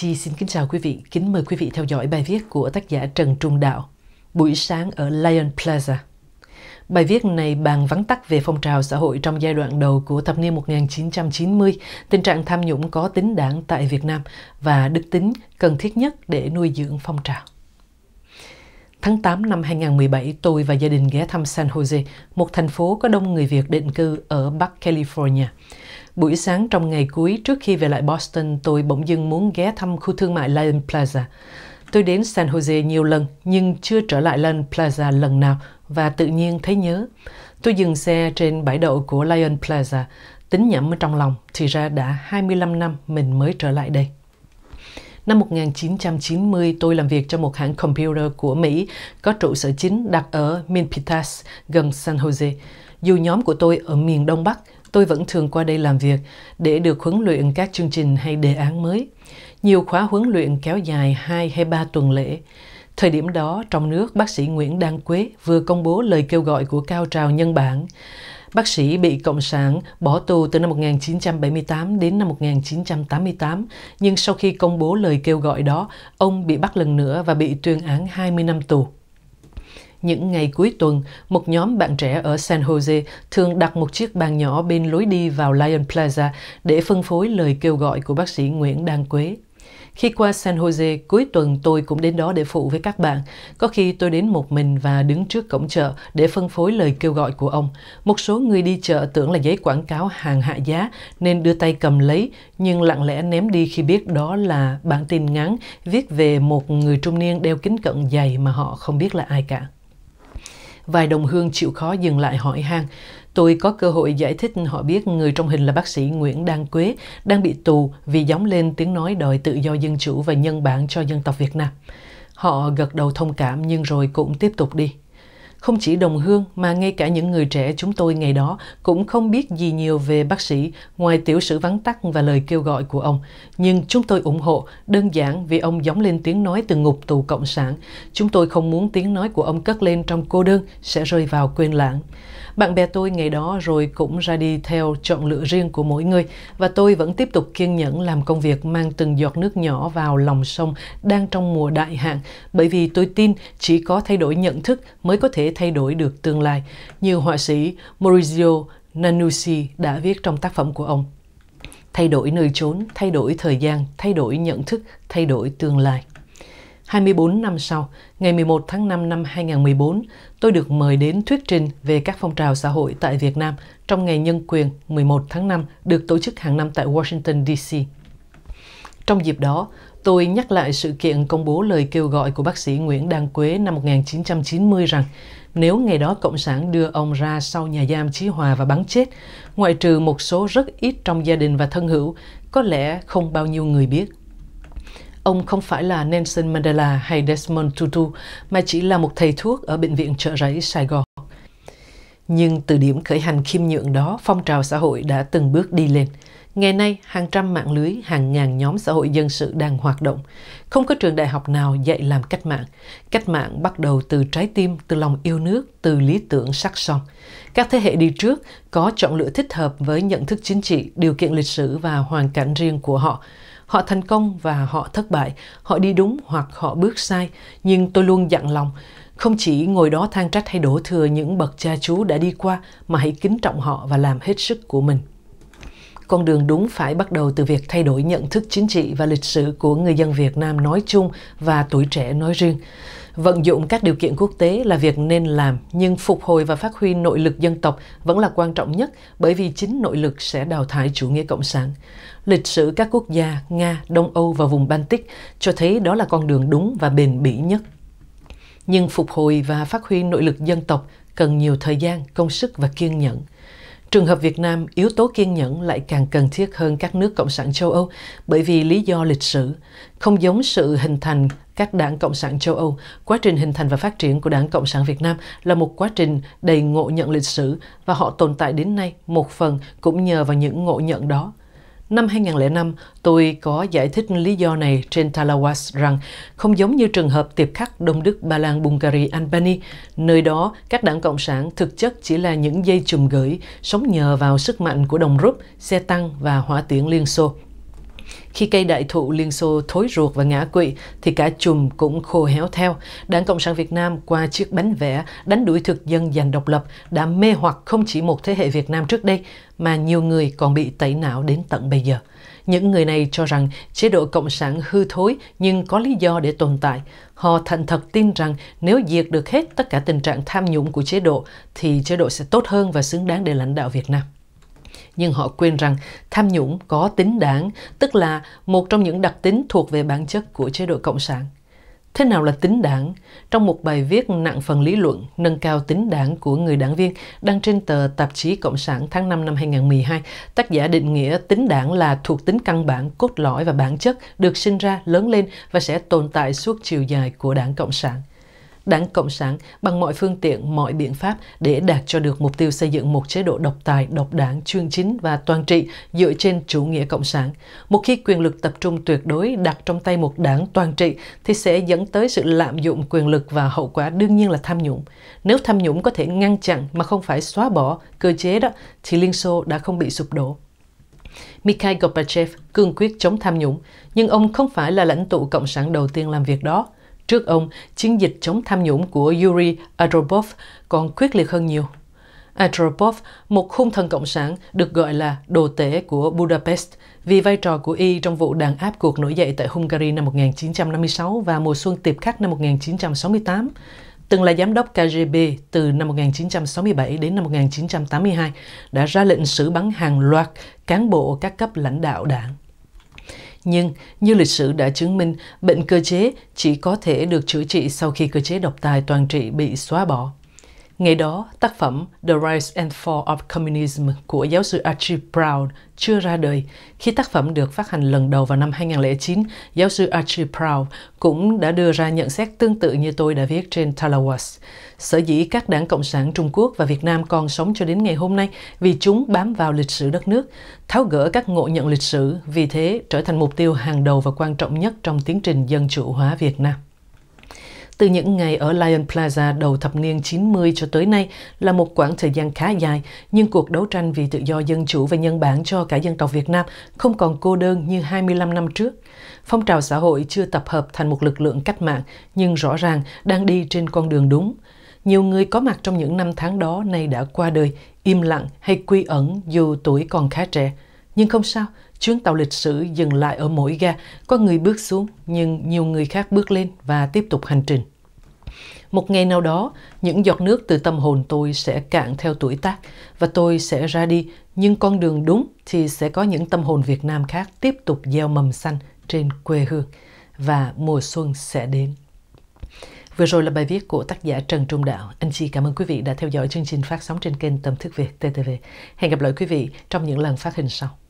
Chi xin kính chào quý vị, kính mời quý vị theo dõi bài viết của tác giả Trần Trung Đạo, Buổi sáng ở Lion Plaza. Bài viết này bàn vắn tắt về phong trào xã hội trong giai đoạn đầu của thập niên 1990, tình trạng tham nhũng có tính đảng tại Việt Nam và đức tính cần thiết nhất để nuôi dưỡng phong trào. Tháng 8 năm 2017, tôi và gia đình ghé thăm San Jose, một thành phố có đông người Việt định cư ở Bắc California. Buổi sáng trong ngày cuối trước khi về lại Boston, tôi bỗng dưng muốn ghé thăm khu thương mại Lion Plaza. Tôi đến San Jose nhiều lần nhưng chưa trở lại Lion Plaza lần nào và tự nhiên thấy nhớ. Tôi dừng xe trên bãi đậu của Lion Plaza, tính nhẩm trong lòng thì ra đã 25 năm mình mới trở lại đây. Năm 1990, tôi làm việc cho một hãng computer của Mỹ có trụ sở chính đặt ở Milpitas, gần San Jose. Dù nhóm của tôi ở miền Đông Bắc, tôi vẫn thường qua đây làm việc để được huấn luyện các chương trình hay đề án mới. Nhiều khóa huấn luyện kéo dài 2 hay 3 tuần lễ. Thời điểm đó, trong nước, bác sĩ Nguyễn Đăng Quế vừa công bố lời kêu gọi của cao trào nhân bản bác sĩ bị Cộng sản bỏ tù từ năm 1978 đến năm 1988, nhưng sau khi công bố lời kêu gọi đó, ông bị bắt lần nữa và bị tuyên án 20 năm tù. Những ngày cuối tuần, một nhóm bạn trẻ ở San Jose thường đặt một chiếc bàn nhỏ bên lối đi vào Lion Plaza để phân phối lời kêu gọi của bác sĩ Nguyễn Đăng Quế. Khi qua San Jose, cuối tuần tôi cũng đến đó để phụ với các bạn. Có khi tôi đến một mình và đứng trước cổng chợ để phân phối lời kêu gọi của ông. Một số người đi chợ tưởng là giấy quảng cáo hàng hạ giá nên đưa tay cầm lấy, nhưng lặng lẽ ném đi khi biết đó là bản tin ngắn viết về một người trung niên đeo kính cận dày mà họ không biết là ai cả. Vài đồng hương chịu khó dừng lại hỏi han Tôi có cơ hội giải thích họ biết người trong hình là bác sĩ Nguyễn Đăng Quế đang bị tù vì dóng lên tiếng nói đòi tự do dân chủ và nhân bản cho dân tộc Việt Nam. Họ gật đầu thông cảm nhưng rồi cũng tiếp tục đi. Không chỉ đồng hương mà ngay cả những người trẻ chúng tôi ngày đó cũng không biết gì nhiều về bác sĩ ngoài tiểu sử vắng tắt và lời kêu gọi của ông. Nhưng chúng tôi ủng hộ đơn giản vì ông giống lên tiếng nói từ ngục tù cộng sản. Chúng tôi không muốn tiếng nói của ông cất lên trong cô đơn sẽ rơi vào quên lãng. Bạn bè tôi ngày đó rồi cũng ra đi theo chọn lựa riêng của mỗi người và tôi vẫn tiếp tục kiên nhẫn làm công việc mang từng giọt nước nhỏ vào lòng sông đang trong mùa đại hạn bởi vì tôi tin chỉ có thay đổi nhận thức mới có thể thay đổi được tương lai. Như họa sĩ Maurizio Nanucci đã viết trong tác phẩm của ông. Thay đổi nơi trốn, thay đổi thời gian, thay đổi nhận thức, thay đổi tương lai. 24 năm sau, ngày 11 tháng 5 năm 2014, tôi được mời đến thuyết trình về các phong trào xã hội tại Việt Nam trong ngày nhân quyền 11 tháng 5 được tổ chức hàng năm tại Washington, DC. Trong dịp đó, tôi nhắc lại sự kiện công bố lời kêu gọi của bác sĩ Nguyễn Đăng Quế năm 1990 rằng nếu ngày đó Cộng sản đưa ông ra sau nhà giam Chí Hòa và bắn chết, ngoại trừ một số rất ít trong gia đình và thân hữu, có lẽ không bao nhiêu người biết. Ông không phải là Nelson Mandela hay Desmond Tutu, mà chỉ là một thầy thuốc ở Bệnh viện trợ Rẫy, Sài Gòn. Nhưng từ điểm khởi hành khiêm nhượng đó, phong trào xã hội đã từng bước đi lên. Ngày nay, hàng trăm mạng lưới, hàng ngàn nhóm xã hội dân sự đang hoạt động. Không có trường đại học nào dạy làm cách mạng. Cách mạng bắt đầu từ trái tim, từ lòng yêu nước, từ lý tưởng sắc son. Các thế hệ đi trước có chọn lựa thích hợp với nhận thức chính trị, điều kiện lịch sử và hoàn cảnh riêng của họ. Họ thành công và họ thất bại, họ đi đúng hoặc họ bước sai, nhưng tôi luôn dặn lòng, không chỉ ngồi đó than trách hay đổ thừa những bậc cha chú đã đi qua mà hãy kính trọng họ và làm hết sức của mình con đường đúng phải bắt đầu từ việc thay đổi nhận thức chính trị và lịch sử của người dân Việt Nam nói chung và tuổi trẻ nói riêng. Vận dụng các điều kiện quốc tế là việc nên làm, nhưng phục hồi và phát huy nội lực dân tộc vẫn là quan trọng nhất bởi vì chính nội lực sẽ đào thải chủ nghĩa cộng sản. Lịch sử các quốc gia Nga, Đông Âu và vùng Baltic cho thấy đó là con đường đúng và bền bỉ nhất. Nhưng phục hồi và phát huy nội lực dân tộc cần nhiều thời gian, công sức và kiên nhẫn. Trường hợp Việt Nam, yếu tố kiên nhẫn lại càng cần thiết hơn các nước Cộng sản châu Âu bởi vì lý do lịch sử. Không giống sự hình thành các đảng Cộng sản châu Âu, quá trình hình thành và phát triển của đảng Cộng sản Việt Nam là một quá trình đầy ngộ nhận lịch sử và họ tồn tại đến nay một phần cũng nhờ vào những ngộ nhận đó. Năm 2005, tôi có giải thích lý do này trên Talawas rằng không giống như trường hợp tiệp khắc Đông Đức, Ba Lan, Bulgaria, Albany, nơi đó các đảng Cộng sản thực chất chỉ là những dây chùm gửi sống nhờ vào sức mạnh của đồng rút, xe tăng và hỏa tiễn Liên Xô. Khi cây đại thụ Liên Xô thối ruột và ngã quỵ, thì cả chùm cũng khô héo theo. Đảng Cộng sản Việt Nam qua chiếc bánh vẽ đánh đuổi thực dân giành độc lập đã mê hoặc không chỉ một thế hệ Việt Nam trước đây, mà nhiều người còn bị tẩy não đến tận bây giờ. Những người này cho rằng chế độ Cộng sản hư thối nhưng có lý do để tồn tại. Họ thành thật tin rằng nếu diệt được hết tất cả tình trạng tham nhũng của chế độ thì chế độ sẽ tốt hơn và xứng đáng để lãnh đạo Việt Nam nhưng họ quên rằng tham nhũng có tính đảng, tức là một trong những đặc tính thuộc về bản chất của chế độ cộng sản. Thế nào là tính đảng? Trong một bài viết nặng phần lý luận nâng cao tính đảng của người đảng viên đăng trên tờ tạp chí Cộng sản tháng 5 năm 2012, tác giả định nghĩa tính đảng là thuộc tính căn bản, cốt lõi và bản chất được sinh ra, lớn lên và sẽ tồn tại suốt chiều dài của đảng Cộng sản. Đảng Cộng sản bằng mọi phương tiện, mọi biện pháp để đạt cho được mục tiêu xây dựng một chế độ độc tài, độc đảng, chuyên chính và toàn trị dựa trên chủ nghĩa Cộng sản. Một khi quyền lực tập trung tuyệt đối đặt trong tay một đảng toàn trị thì sẽ dẫn tới sự lạm dụng quyền lực và hậu quả đương nhiên là tham nhũng. Nếu tham nhũng có thể ngăn chặn mà không phải xóa bỏ cơ chế đó thì Liên Xô đã không bị sụp đổ. Mikhail Gorbachev cương quyết chống tham nhũng, nhưng ông không phải là lãnh tụ cộng sản đầu tiên làm việc đó. Trước ông, chiến dịch chống tham nhũng của Yuri Andropov còn quyết liệt hơn nhiều. Andropov, một khung thần cộng sản được gọi là đồ tể của Budapest vì vai trò của y trong vụ đàn áp cuộc nổi dậy tại Hungary năm 1956 và mùa xuân tiệp khắc năm 1968 từng là giám đốc KGB từ năm 1967 đến năm 1982, đã ra lệnh xử bắn hàng loạt cán bộ các cấp lãnh đạo đảng. Nhưng, như lịch sử đã chứng minh, bệnh cơ chế chỉ có thể được chữa trị sau khi cơ chế độc tài toàn trị bị xóa bỏ. Ngày đó, tác phẩm The Rise and Fall of Communism của giáo sư Archie Brown chưa ra đời. Khi tác phẩm được phát hành lần đầu vào năm 2009, giáo sư Archie Brown cũng đã đưa ra nhận xét tương tự như tôi đã viết trên Talawas. Sở dĩ các đảng Cộng sản Trung Quốc và Việt Nam còn sống cho đến ngày hôm nay vì chúng bám vào lịch sử đất nước, tháo gỡ các ngộ nhận lịch sử, vì thế trở thành mục tiêu hàng đầu và quan trọng nhất trong tiến trình dân chủ hóa Việt Nam. Từ những ngày ở Lion Plaza đầu thập niên 90 cho tới nay là một quãng thời gian khá dài, nhưng cuộc đấu tranh vì tự do dân chủ và nhân bản cho cả dân tộc Việt Nam không còn cô đơn như 25 năm trước. Phong trào xã hội chưa tập hợp thành một lực lượng cách mạng, nhưng rõ ràng đang đi trên con đường đúng. Nhiều người có mặt trong những năm tháng đó nay đã qua đời, im lặng hay quy ẩn dù tuổi còn khá trẻ – nhưng không sao, chuyến tàu lịch sử dừng lại ở mỗi ga, có người bước xuống nhưng nhiều người khác bước lên và tiếp tục hành trình. Một ngày nào đó, những giọt nước từ tâm hồn tôi sẽ cạn theo tuổi tác và tôi sẽ ra đi, nhưng con đường đúng thì sẽ có những tâm hồn Việt Nam khác tiếp tục gieo mầm xanh trên quê hương và mùa xuân sẽ đến. Vừa rồi là bài viết của tác giả Trần Trung Đạo. Anh chị cảm ơn quý vị đã theo dõi chương trình phát sóng trên kênh Tâm Thức Việt TTV. Hẹn gặp lại quý vị trong những lần phát hình sau.